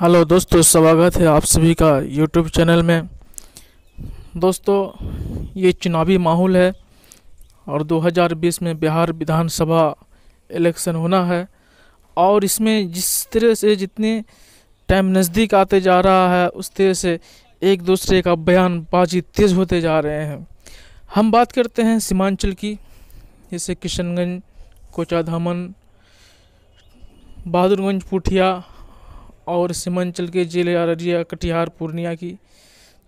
hello दोस्तों स्वागत है आप सभी का यूट्यूब चैनल में दोस्तों ये चुनावी माहौल है और 2020 में बिहार विधानसभा इलेक्शन होना है और इसमें जिस तरह से जितने टाइम नज़दीक आते जा रहा है उस तरह से एक दूसरे का बयानबाजी तेज़ होते जा रहे हैं हम बात करते हैं सीमांचल की जैसे किशनगंज कोचाधामन बहादुरगंज पुठिया और सीमांचल के जिले अररिया कटिहार पूर्णिया की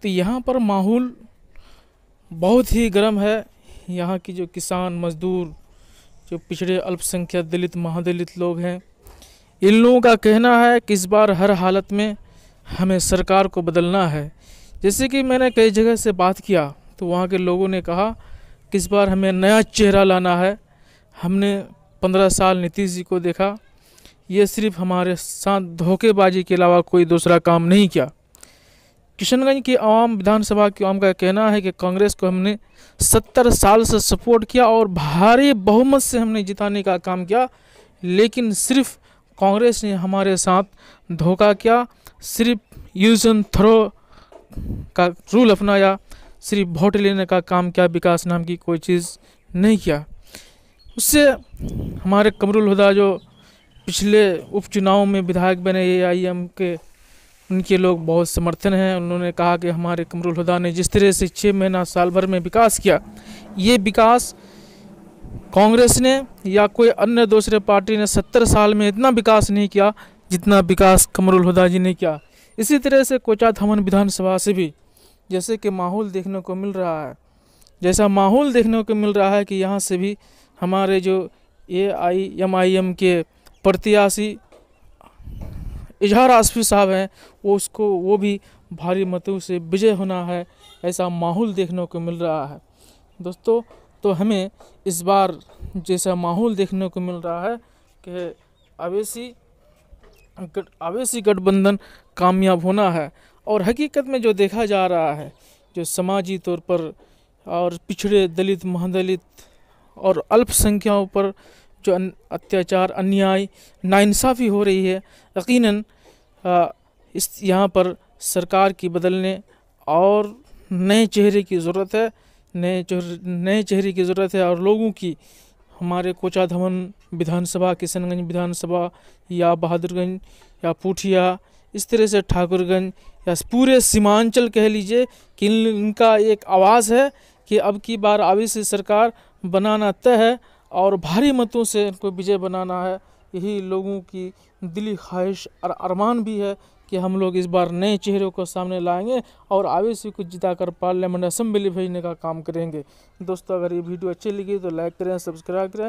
तो यहाँ पर माहौल बहुत ही गर्म है यहाँ की जो किसान मजदूर जो पिछड़े अल्पसंख्यक दलित महादलित लोग हैं इन लोगों का कहना है कि इस बार हर हालत में हमें सरकार को बदलना है जैसे कि मैंने कई जगह से बात किया तो वहाँ के लोगों ने कहा कि इस बार हमें नया चेहरा लाना है हमने पंद्रह साल नीतीश जी को देखा ये सिर्फ हमारे साथ धोखेबाजी के अलावा कोई दूसरा काम नहीं किया किशनगंज की आवाम विधानसभा की आवाम का कहना है कि कांग्रेस को हमने सत्तर साल से सपोर्ट किया और भारी बहुमत से हमने जिताने का काम किया लेकिन सिर्फ कांग्रेस ने हमारे साथ धोखा किया सिर्फ यूज एंड थ्रो का रूल अपनाया सिर्फ वोट लेने का काम किया विकास नाम की कोई चीज़ नहीं किया उससे हमारे कमरुल हुदा जो पिछले उपचुनाव में विधायक बने ए आई एम के उनके लोग बहुत समर्थन हैं उन्होंने कहा कि हमारे कमरुल हुदा ने जिस तरह से छः महीना साल भर में विकास किया ये विकास कांग्रेस ने या कोई अन्य दूसरे पार्टी ने सत्तर साल में इतना विकास नहीं किया जितना विकास कमरुल हुदा जी ने किया इसी तरह से कोचा थमन विधानसभा से भी जैसे कि माहौल देखने को मिल रहा है जैसा माहौल देखने को मिल रहा है कि यहाँ से भी हमारे जो ए आई एम आई एम के प्रत्याशी इजहार आसफी साहब हैं वो उसको वो भी भारी मतों से विजय होना है ऐसा माहौल देखने को मिल रहा है दोस्तों तो हमें इस बार जैसा माहौल देखने को मिल रहा है कि अवेशी अवेशी गठबंधन कामयाब होना है और हकीकत में जो देखा जा रहा है जो समाजी तौर पर और पिछड़े दलित महादलित और अल्पसंख्याओं पर जो अत्याचार अन्याय नाइंसाफ़ी हो रही है यकीन इस यहाँ पर सरकार की बदलने और नए चेहरे की ज़रूरत है नए नए चेहरे की ज़रूरत है और लोगों की हमारे कोचा विधानसभा किशनगंज विधानसभा या बहादुरगंज या पूठिया इस तरह से ठाकुरगंज या पूरे सीमांचल कह लीजिए कि इनका एक आवाज़ है कि अब की बार से सरकार बनाना तय है और भारी मतों से इनको विजय बनाना है यही लोगों की दिली ख्वाहिश और अरमान भी है कि हम लोग इस बार नए चेहरों को सामने लाएंगे और कुछ को कर पार्लियामेंट असम्बली भेजने का काम करेंगे दोस्तों अगर ये वीडियो अच्छी लगी तो लाइक करें सब्सक्राइब करें